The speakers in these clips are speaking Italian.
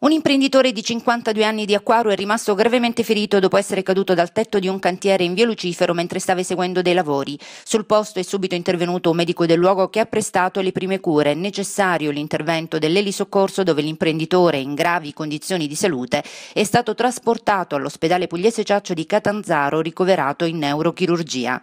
Un imprenditore di 52 anni di Acquaro è rimasto gravemente ferito dopo essere caduto dal tetto di un cantiere in via Lucifero mentre stava eseguendo dei lavori. Sul posto è subito intervenuto un medico del luogo che ha prestato le prime cure. È necessario l'intervento dell'elisoccorso dove l'imprenditore, in gravi condizioni di salute, è stato trasportato all'ospedale pugliese Ciaccio di Catanzaro ricoverato in neurochirurgia.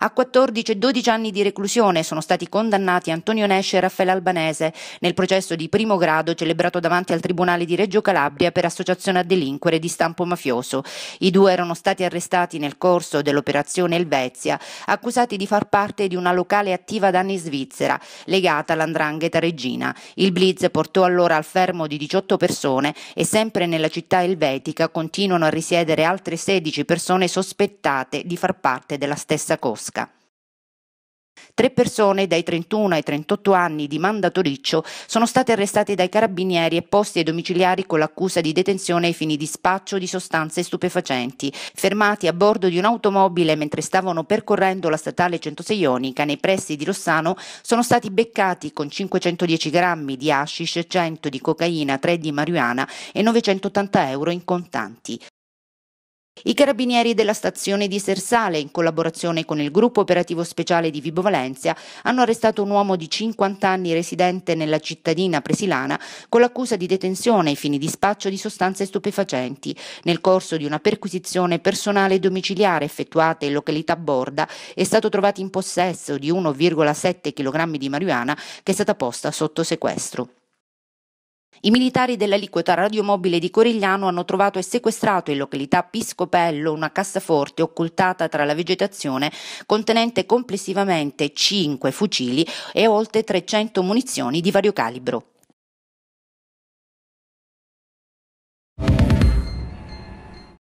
A 14 e 12 anni di reclusione sono stati condannati Antonio Nesce e Raffaele Albanese nel processo di primo grado celebrato davanti al Tribunale di Reggio Calabria per associazione a delinquere di stampo mafioso. I due erano stati arrestati nel corso dell'operazione Elvezia, accusati di far parte di una locale attiva da anni svizzera, legata all'andrangheta regina. Il blitz portò allora al fermo di 18 persone e sempre nella città elvetica continuano a risiedere altre 16 persone sospettate di far parte della stessa cosa. Bergamasca. Tre persone dai 31 ai 38 anni di Mandatoriccio sono state arrestate dai carabinieri e posti ai domiciliari con l'accusa di detenzione ai fini di spaccio di sostanze stupefacenti, fermati a bordo di un'automobile mentre stavano percorrendo la statale 106 Ionica nei pressi di Rossano, sono stati beccati con 510 grammi di hashish, 100 di cocaina, 3 di marijuana e 980 euro in contanti. I carabinieri della stazione di Sersale, in collaborazione con il gruppo operativo speciale di Vibo Valencia, hanno arrestato un uomo di 50 anni residente nella cittadina presilana con l'accusa di detenzione ai fini di spaccio di sostanze stupefacenti nel corso di una perquisizione personale domiciliare effettuata in località Borda è stato trovato in possesso di 1,7 kg di marijuana che è stata posta sotto sequestro. I militari dell'aliquota radiomobile di Corigliano hanno trovato e sequestrato in località Piscopello una cassaforte occultata tra la vegetazione contenente complessivamente 5 fucili e oltre 300 munizioni di vario calibro.